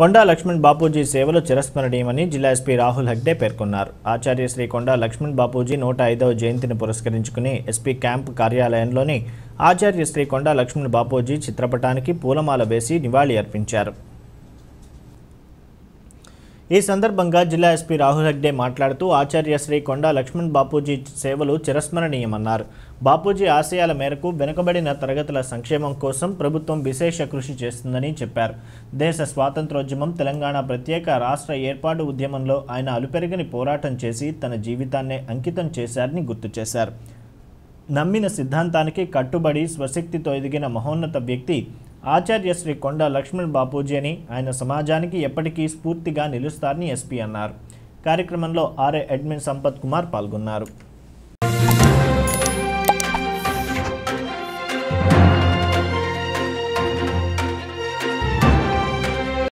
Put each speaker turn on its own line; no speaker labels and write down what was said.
కొండా లక్ష్మణ్ బాపూజీ సేవలు చిరస్మరణీయమని జిల్లా ఎస్పీ రాహుల్ హెగ్డే పేర్కొన్నారు ఆచార్య శ్రీ కొండా లక్ష్మణ్ బాపూజీ నూట ఐదవ జయంతిని పురస్కరించుకుని ఎస్పీ క్యాంప్ కార్యాలయంలోని ఆచార్య శ్రీ కొండా లక్ష్మణ్ బాపూజీ చిత్రపటానికి పూలమాల వేసి నివాళి అర్పించారు ఈ సందర్భంగా జిల్లా ఎస్పీ రాహుల్ హెగ్డే మాట్లాడుతూ ఆచార్య శ్రీ కొండ లక్ష్మణ్ బాపూజీ సేవలు చిరస్మరణీయమన్నారు బాపూజీ ఆశయాల మేరకు వెనుకబడిన తరగతుల సంక్షేమం కోసం ప్రభుత్వం విశేష కృషి చేస్తుందని చెప్పారు దేశ స్వాతంత్రోద్యమం తెలంగాణ ప్రత్యేక రాష్ట్ర ఏర్పాటు ఉద్యమంలో ఆయన అలుపెరగని పోరాటం చేసి తన జీవితాన్నే అంకితం చేశారని గుర్తు చేశారు నమ్మిన సిద్ధాంతానికి కట్టుబడి స్వశక్తితో ఎదిగిన మహోన్నత వ్యక్తి ఆచార్య శ్రీ కొండ లక్ష్మణ్ బాపూజీ అని ఆయన సమాజానికి ఎప్పటికీ స్ఫూర్తిగా నిలుస్తారని ఎస్పీ అన్నారు కార్యక్రమంలో ఆర్ఏ అడ్మిన్ సంపత్ కుమార్ పాల్గొన్నారు